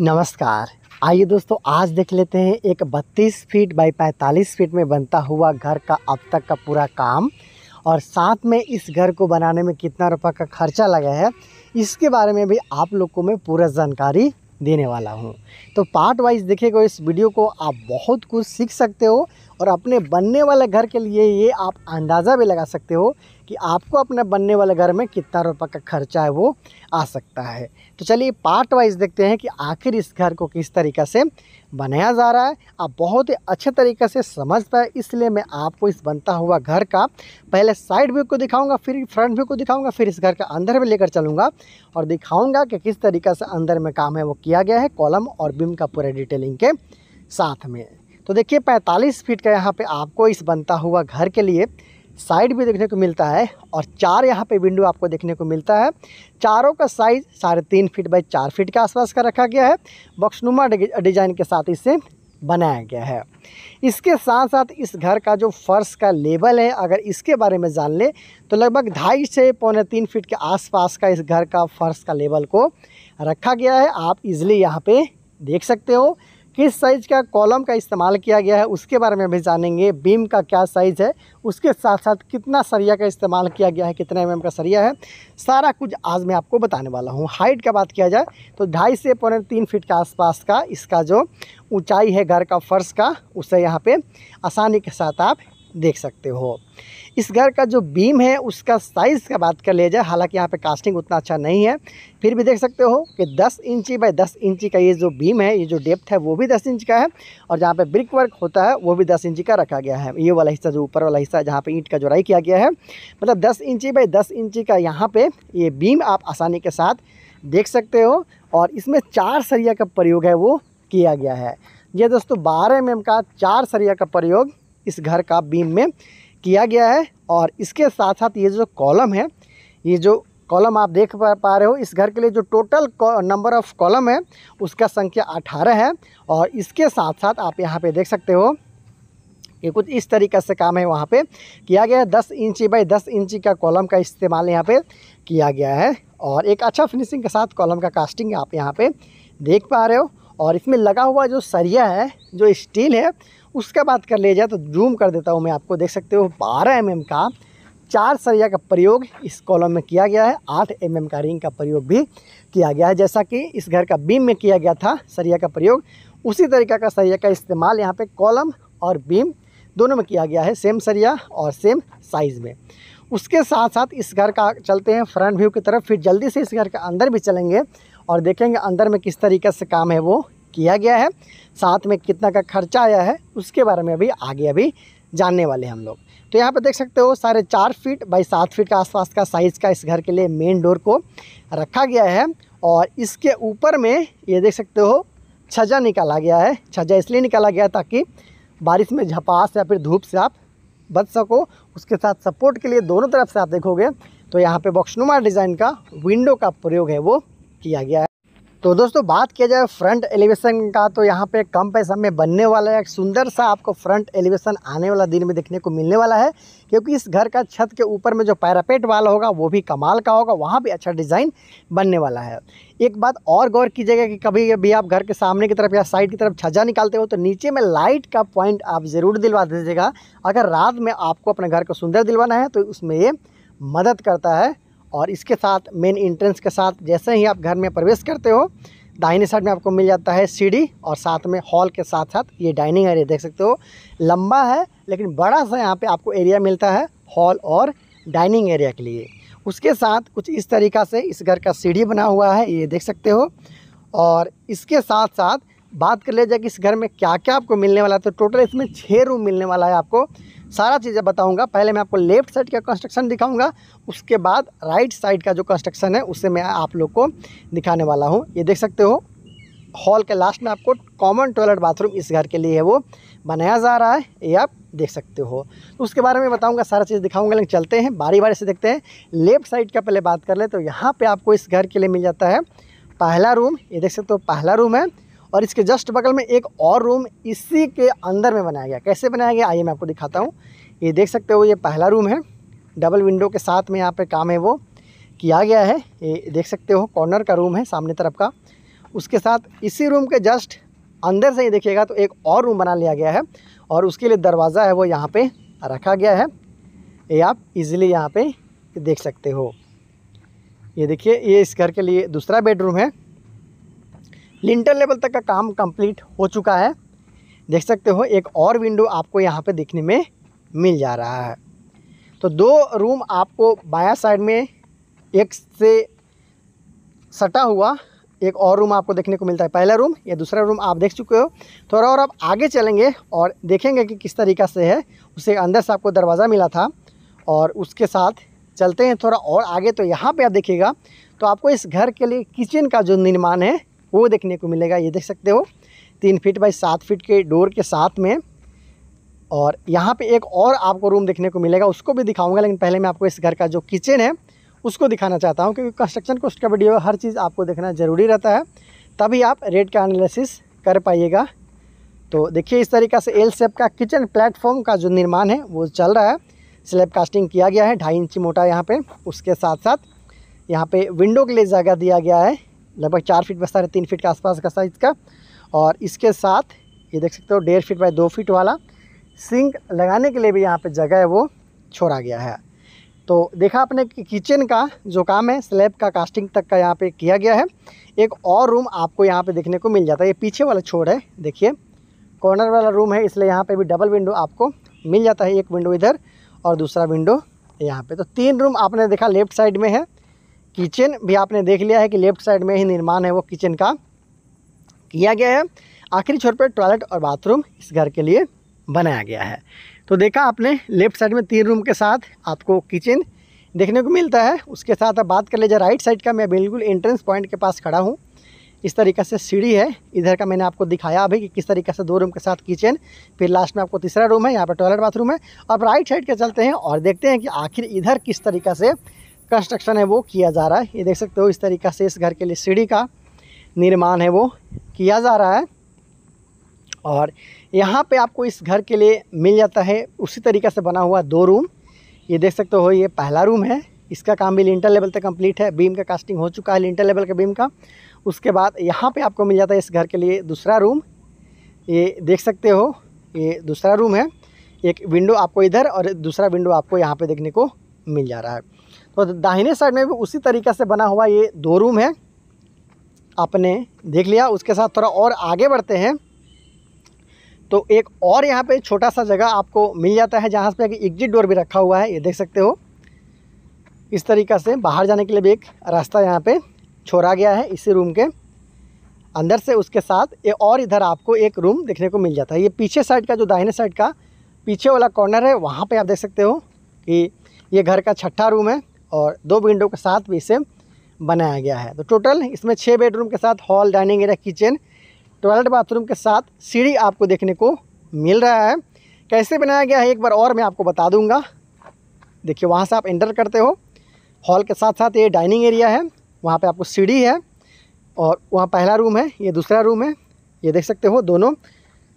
नमस्कार आइए दोस्तों आज देख लेते हैं एक 32 फीट बाई 45 फीट में बनता हुआ घर का अब तक का पूरा काम और साथ में इस घर को बनाने में कितना रुपये का खर्चा लगा है इसके बारे में भी आप लोग को मैं पूरा जानकारी देने वाला हूँ तो पार्ट वाइज देखेगा इस वीडियो को आप बहुत कुछ सीख सकते हो और अपने बनने वाले घर के लिए ये आप अंदाज़ा भी लगा सकते हो कि आपको अपने बनने वाले घर में कितना रुपये का खर्चा है वो आ सकता है तो चलिए पार्ट वाइज देखते हैं कि आखिर इस घर को किस तरीक़े से बनाया जा रहा है आप बहुत ही अच्छे तरीके से समझ पाए इसलिए मैं आपको इस बनता हुआ घर का पहले साइड व्यू को दिखाऊंगा फिर फ्रंट व्यू को दिखाऊंगा फिर इस घर का अंदर भी लेकर चलूँगा और दिखाऊँगा कि किस तरीके से अंदर में काम है वो किया गया है कॉलम और बिम का पूरा डिटेलिंग के साथ में तो देखिए 45 फीट का यहाँ पे आपको इस बनता हुआ घर के लिए साइड भी देखने को मिलता है और चार यहाँ पे विंडो आपको देखने को मिलता है चारों का साइज साढ़े तीन फीट बाई चार फीट के आसपास का रखा गया है बक्सनुमा डिजाइन के साथ इसे बनाया गया है इसके साथ साथ इस घर का जो फर्श का लेवल है अगर इसके बारे में जान ले तो लगभग ढाई से पौने तीन फीट के आसपास का इस घर का फर्श का लेवल को रखा गया है आप इजली यहाँ पे देख सकते हो किस साइज़ का कॉलम का इस्तेमाल किया गया है उसके बारे में भी जानेंगे बीम का क्या साइज़ है उसके साथ साथ कितना सरिया का इस्तेमाल किया गया है कितना एम mm का सरिया है सारा कुछ आज मैं आपको बताने वाला हूँ हाइट का बात किया जाए तो ढाई से पौने तीन फिट के आसपास का इसका जो ऊँचाई है घर का फर्श का उसे यहाँ पर आसानी के साथ आप देख सकते हो इस घर का जो बीम है उसका साइज़ का बात कर लिया जाए हालांकि यहाँ पे कास्टिंग उतना अच्छा नहीं है फिर भी देख सकते हो कि 10 इंची बाय 10 इंची का ये जो बीम है ये जो डेप्थ है वो भी 10 इंच का है और जहाँ पे ब्रिक वर्क होता है वो भी 10 इंची का रखा गया है ये वाला हिस्सा जो ऊपर वाला हिस्सा जहाँ पर ईंट का जोड़ाई किया गया है मतलब दस इंची बाई दस इंची का यहाँ पर ये बीम आप आसानी के साथ देख सकते हो और इसमें चार सरिया का प्रयोग है वो किया गया है ये दोस्तों बारह एम mm का चार सरिया का प्रयोग इस घर का बीम में किया गया है और इसके साथ साथ ये जो कॉलम है ये जो कॉलम आप देख पा रहे हो इस घर के लिए जो टोटल नंबर ऑफ़ कॉलम है उसका संख्या अठारह है और इसके साथ साथ आप यहाँ पे देख सकते हो कि कुछ इस तरीका से काम है वहाँ पे किया गया है दस इंची बाई दस इंची का कॉलम का इस्तेमाल यहाँ पे किया गया है और एक अच्छा फिनिशिंग के साथ कॉलम का कास्टिंग आप यहाँ पर देख पा रहे हो और इसमें लगा हुआ जो सरिया है जो स्टील है उसका बात कर लिया जाए तो जूम कर देता हूँ मैं आपको देख सकते हो बारह एम का चार सरिया का प्रयोग इस कॉलम में किया गया है आठ एम का रिंग का प्रयोग भी किया गया है जैसा कि इस घर का बीम में किया गया था सरिया का प्रयोग उसी तरीका का सरिया का इस्तेमाल यहाँ पर कॉलम और बीम दोनों में किया गया है सेम सरिया और सेम साइज़ में उसके साथ साथ इस घर का चलते हैं फ्रंट व्यू की तरफ फिर जल्दी से इस घर का अंदर भी चलेंगे और देखेंगे अंदर में किस तरीके से काम है वो किया गया है साथ में कितना का खर्चा आया है उसके बारे में अभी आगे अभी जानने वाले हम लोग तो यहाँ पर देख सकते हो साढ़े चार फीट बाई सात फीट के आसपास का साइज़ का इस घर के लिए मेन डोर को रखा गया है और इसके ऊपर में ये देख सकते हो छजा निकाला गया है छजा इसलिए निकाला गया ताकि बारिश में झपास या फिर धूप से आप बच सको उसके साथ सपोर्ट के लिए दोनों तरफ से आप देखोगे तो यहाँ पे बॉक्सनुमा डिज़ाइन का विंडो का प्रयोग है वो किया गया है तो दोस्तों बात किया जाए फ्रंट एलिवेशन का तो यहाँ पे कम पैसा में बनने वाला है सुंदर सा आपको फ्रंट एलिवेशन आने वाला दिन में देखने को मिलने वाला है क्योंकि इस घर का छत के ऊपर में जो पैरापेट वाला होगा वो भी कमाल का होगा वहाँ भी अच्छा डिज़ाइन बनने वाला है एक बात और गौर कीजिएगा कि कभी भी आप घर के सामने की तरफ या साइड की तरफ छज्जा निकालते हो तो नीचे में लाइट का पॉइंट आप ज़रूर दिलवा दीजिएगा अगर रात में आपको अपने घर को सुंदर दिलवाना है तो उसमें ये मदद करता है और इसके साथ मेन इंट्रेंस के साथ जैसे ही आप घर में प्रवेश करते हो दाहिने साइड में आपको मिल जाता है सीढ़ी और साथ में हॉल के साथ साथ ये डाइनिंग एरिया देख सकते हो लंबा है लेकिन बड़ा सा यहाँ पे आपको एरिया मिलता है हॉल और डाइनिंग एरिया के लिए उसके साथ कुछ इस तरीका से इस घर का सीढ़ी बना हुआ है ये देख सकते हो और इसके साथ साथ बात कर लिया जाए कि इस घर में क्या क्या आपको मिलने वाला है तो टोटल इसमें छः रूम मिलने वाला है आपको सारा चीज़ें बताऊंगा पहले मैं आपको लेफ्ट साइड का कंस्ट्रक्शन दिखाऊंगा उसके बाद राइट साइड का जो कंस्ट्रक्शन है उसे मैं आप लोग को दिखाने वाला हूँ ये देख सकते हो हॉल के लास्ट में आपको कॉमन टॉयलेट बाथरूम इस घर के लिए है वो बनाया जा रहा है ये आप देख सकते हो तो उसके बारे में बताऊंगा सारा चीज़ दिखाऊंगा लेकिन चलते हैं बारी बारी से देखते हैं लेफ्ट साइड का पहले बात कर ले तो यहाँ पे आपको इस घर के लिए मिल जाता है पहला रूम ये देख सकते हो पहला रूम है और इसके जस्ट बगल में एक और रूम इसी के अंदर में बनाया गया कैसे बनाया गया आइए मैं आपको दिखाता हूँ ये देख सकते हो ये पहला रूम है डबल विंडो के साथ में यहाँ पे काम है वो किया गया है ये देख सकते हो कॉर्नर का रूम है सामने तरफ का उसके साथ इसी रूम के जस्ट अंदर से ही देखिएगा तो एक और रूम बना लिया गया है और उसके लिए दरवाज़ा है वो यहाँ पे रखा गया है ये आप इजीली यहाँ पे देख सकते हो ये देखिए ये इस घर के लिए दूसरा बेडरूम है लिंटर लेवल तक का काम कंप्लीट हो चुका है देख सकते हो एक और विंडो आपको यहाँ पे देखने में मिल जा रहा है तो दो रूम आपको बाया साइड में एक से सटा हुआ एक और रूम आपको देखने को मिलता है पहला रूम या दूसरा रूम आप देख चुके हो थोड़ा और आप आगे चलेंगे और देखेंगे कि किस तरीका से है उसे अंदर से आपको दरवाज़ा मिला था और उसके साथ चलते हैं थोड़ा और आगे तो यहाँ पे आप देखिएगा तो आपको इस घर के लिए किचन का जो निर्माण है वो देखने को मिलेगा ये देख सकते हो तीन फीट बाई सात फीट के डोर के साथ में और यहाँ पे एक और आपको रूम देखने को मिलेगा उसको भी दिखाऊंगा लेकिन पहले मैं आपको इस घर का जो किचन है उसको दिखाना चाहता हूँ क्योंकि कंस्ट्रक्शन कोस्ट का वीडियो हर चीज़ आपको देखना ज़रूरी रहता है तभी आप रेट का एनालिसिस कर पाइएगा तो देखिए इस तरीका से एल सेप का किचन प्लेटफॉर्म का जो निर्माण है वो चल रहा है स्लेब कास्टिंग किया गया है ढाई इंची मोटा यहाँ पर उसके साथ साथ यहाँ पे विंडो के लिए जगह दिया गया है लगभग चार फीट बसता है तीन फीट के आसपास का साइज़ का और इसके साथ ये देख सकते हो डेढ़ फीट बाई दो फीट वाला सिंक लगाने के लिए भी यहाँ पे जगह है वो छोड़ा गया है तो देखा आपने कि किचन का जो काम है स्लैब का कास्टिंग तक का यहाँ पे किया गया है एक और रूम आपको यहाँ पे देखने को मिल जाता है ये पीछे वाला छोड़ है देखिए कॉर्नर वाला रूम है इसलिए यहाँ पे भी डबल विंडो आपको मिल जाता है एक विंडो इधर और दूसरा विंडो यहाँ पर तो तीन रूम आपने देखा लेफ्ट साइड में है किचन भी आपने देख लिया है कि लेफ्ट साइड में ही निर्माण है वो किचन का किया गया है आखिरी छोर पर टॉयलेट और बाथरूम इस घर के लिए बनाया गया है तो देखा आपने लेफ्ट साइड में तीन रूम के साथ आपको किचन देखने को मिलता है उसके साथ आप बात कर लीजिए राइट साइड का मैं बिल्कुल एंट्रेंस पॉइंट के पास खड़ा हूँ इस तरीके से सीढ़ी है इधर का मैंने आपको दिखाया अभी कि किस तरीके से दो रूम के साथ किचन फिर लास्ट में आपको तीसरा रूम है यहाँ पर टॉयलेट बाथरूम है अब राइट साइड के चलते हैं और देखते हैं कि आखिर इधर किस तरीके से कंस्ट्रक्शन है वो किया जा रहा है ये देख सकते हो इस तरीक़ा से इस घर के लिए सीढ़ी का निर्माण है वो किया जा रहा है और यहाँ पे आपको इस घर के लिए मिल जाता है उसी तरीक़े से बना हुआ दो रूम ये देख सकते हो ये पहला रूम है इसका काम भी लिंटर लेवल तक कंप्लीट है बीम का कास्टिंग हो चुका है लिंटर लेवल के बीम का उसके बाद यहाँ पे आपको मिल जाता है इस घर के लिए दूसरा रूम ये देख सकते हो ये दूसरा रूम है एक विंडो आपको इधर और दूसरा विंडो आपको यहाँ पर देखने को मिल जा रहा है तो दाहिने साइड में भी उसी तरीके से बना हुआ ये दो रूम है आपने देख लिया उसके साथ थोड़ा और आगे बढ़ते हैं तो एक और यहाँ पे छोटा सा जगह आपको मिल जाता है जहाँ पे एग्जिट डोर भी रखा हुआ है ये देख सकते हो इस तरीक़ा से बाहर जाने के लिए भी एक रास्ता यहाँ पे छोड़ा गया है इसी रूम के अंदर से उसके साथ ये और इधर आपको एक रूम देखने को मिल जाता है ये पीछे साइड का जो दाहिने साइड का पीछे वाला कॉर्नर है वहाँ पे आप देख सकते हो कि ये घर का छठा रूम है और दो विंडो के साथ भी इसे बनाया गया है तो टोटल इसमें छः बेडरूम के साथ hall dining area kitchen toilet bathroom के साथ सीढ़ी आपको देखने को मिल रहा है कैसे बनाया गया है एक बार और मैं आपको बता दूंगा देखिए वहाँ से आप एंटर करते हो हॉल के साथ साथ ये डाइनिंग एरिया है वहाँ पे आपको सीढ़ी है और वहाँ पहला रूम है ये दूसरा रूम है ये देख सकते हो दोनों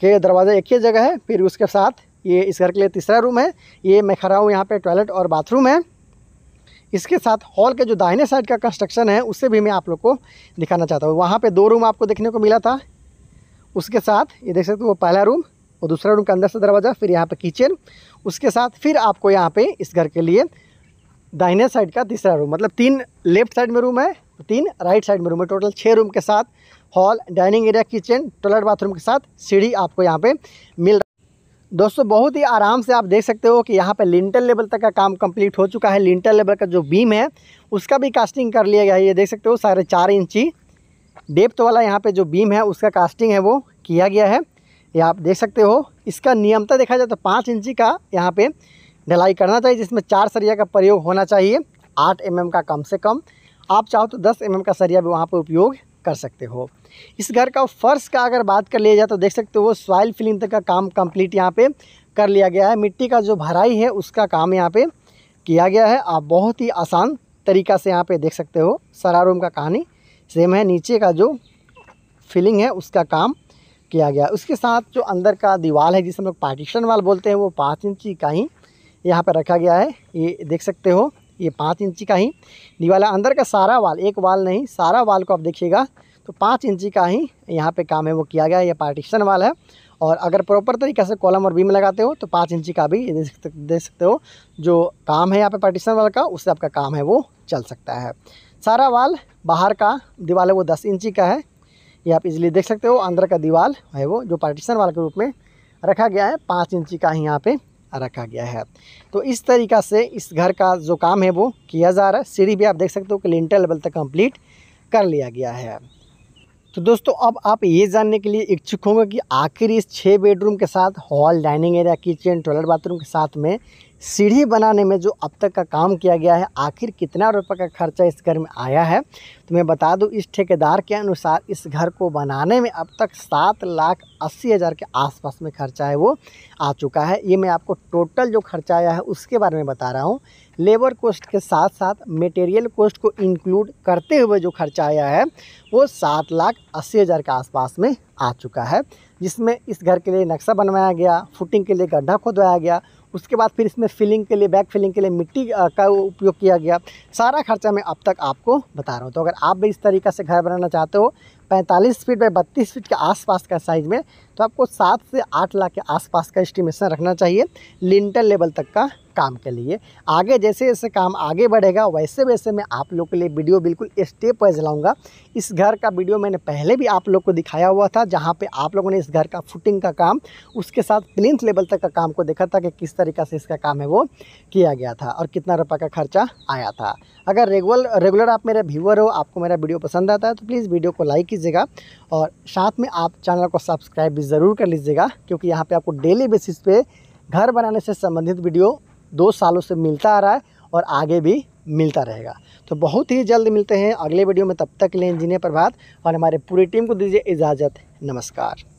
के दरवाज़ा एक ही जगह है फिर उसके साथ ये इस घर के लिए तीसरा रूम है ये मैं खड़ा हूँ यहाँ पे टॉयलेट और बाथरूम है इसके साथ हॉल के जो दाहिने साइड का कंस्ट्रक्शन है उससे भी मैं आप लोग को दिखाना चाहता हूँ वहाँ पे दो रूम आपको देखने को मिला था उसके साथ ये देख सकते हो वो पहला रूम और दूसरा रूम का अंदर से दरवाज़ा फिर यहाँ पे किचन उसके साथ फिर आपको यहाँ पे इस घर के लिए दाहिने साइड का तीसरा रूम मतलब तीन लेफ्ट साइड में रूम है तीन राइट साइड में रूम है टोटल छः रूम के साथ hall dining area kitchen toilet bathroom के साथ सीढ़ी आपको यहाँ पे मिल दोस्तों बहुत ही आराम से आप देख सकते हो कि यहाँ पे लिंटल लेवल तक का काम कंप्लीट हो चुका है लिंटल लेवल का जो बीम है उसका भी कास्टिंग कर लिया गया है ये देख सकते हो साढ़े चार इंची डेप्थ वाला यहाँ पे जो बीम है उसका कास्टिंग है वो किया गया है ये आप देख सकते हो इसका नियमता देखा जाए तो पाँच इंची का यहाँ पर ढलाई करना चाहिए जिसमें चार सरिया का प्रयोग होना चाहिए आठ एम का कम से कम आप चाहो तो दस एम का सरिया भी वहाँ पर उपयोग कर सकते हो इस घर का फर्श का अगर बात कर लिया जाए तो देख सकते हो सॉइल फिलिंग तक का काम कंप्लीट यहाँ पे कर लिया गया है मिट्टी का जो भराई है उसका काम यहाँ पे किया गया है आप बहुत ही आसान तरीका से यहाँ पे देख सकते हो सरा रूम का कहानी सेम है नीचे का जो फिलिंग है उसका काम किया गया उसके साथ जो अंदर का दीवार है जिसे हम लोग पार्टीशन वाल बोलते हैं वो पाँच इंची का ही यहाँ पर रखा गया है ये देख सकते हो ये पाँच इंची का ही दीवाल अंदर का सारा वाल एक वाल नहीं सारा वाल को आप देखिएगा तो पाँच इंची का ही यहाँ पे काम है वो किया गया है ये पार्टीशन वाला है और अगर प्रॉपर तरीके से कॉलम और बीम लगाते हो तो पाँच इंची का भी दे सकते हो जो काम है यहाँ पे पार्टीशन वाल का उससे आपका काम है वो चल सकता है सारा वाल बाहर का दीवार है वो दस इंची का है ये आप इजिली देख सकते हो अंदर का दीवार है वो जो पार्टीशन वाल के रूप में रखा गया है पाँच इंची का ही यहाँ पर रखा गया है तो इस तरीका से इस घर का जो काम है वो किया जा रहा है सीढ़ी भी आप देख सकते हो कि लिंटर लेवल तक कंप्लीट कर लिया गया है तो दोस्तों अब आप ये जानने के लिए इच्छुक होंगे कि आखिर इस छः बेडरूम के साथ hall dining area kitchen toilet bathroom के साथ में सीढ़ी बनाने में जो अब तक का काम किया गया है आखिर कितना रुपये का खर्चा इस घर में आया है तो मैं बता दूं इस ठेकेदार के अनुसार इस घर को बनाने में अब तक सात लाख अस्सी हज़ार के आसपास में खर्चा है वो आ चुका है ये मैं आपको टोटल जो खर्चा आया है उसके बारे में बता रहा हूँ लेबर कोस्ट के साथ साथ मटेरियल कोस्ट को इंक्लूड करते हुए जो खर्चा आया है वो सात लाख अस्सी हज़ार के आसपास में आ चुका है जिसमें इस घर के लिए नक्शा बनवाया गया फुटिंग के लिए गड्ढा खुदवाया गया उसके बाद फिर इसमें फिलिंग के लिए बैक फिलिंग के लिए मिट्टी का उपयोग किया गया सारा खर्चा मैं अब तक आपको बता रहा हूँ तो अगर आप भी इस तरीका से घर बनाना चाहते हो पैंतालीस फीट बाई बत्तीस फीट के आसपास का साइज़ में तो आपको सात से आठ लाख के आसपास का एस्टिमेशन रखना चाहिए लिंटल लेवल तक का काम के लिए आगे जैसे जैसे काम आगे बढ़ेगा वैसे वैसे मैं आप लोग के लिए वीडियो बिल्कुल स्टेप वाइज लाऊंगा इस घर का वीडियो मैंने पहले भी आप लोग को दिखाया हुआ था जहां पे आप लोगों ने इस घर का फुटिंग का काम उसके साथ प्लिंथ लेवल तक का काम को देखा था कि किस तरीका से इसका काम है वो किया गया था और कितना रुपये का खर्चा आया था अगर रेगुलर रेगुलर आप मेरे व्यूअर हो आपको मेरा वीडियो पसंद आता है तो प्लीज़ वीडियो को लाइक कीजिएगा और साथ में आप चैनल को सब्सक्राइब भी ज़रूर कर लीजिएगा क्योंकि यहाँ पे आपको डेली बेसिस पे घर बनाने से संबंधित वीडियो दो सालों से मिलता आ रहा है और आगे भी मिलता रहेगा तो बहुत ही जल्द मिलते हैं अगले वीडियो में तब तक लें इंजीनियर प्रभात और हमारे पूरी टीम को दीजिए इजाज़त नमस्कार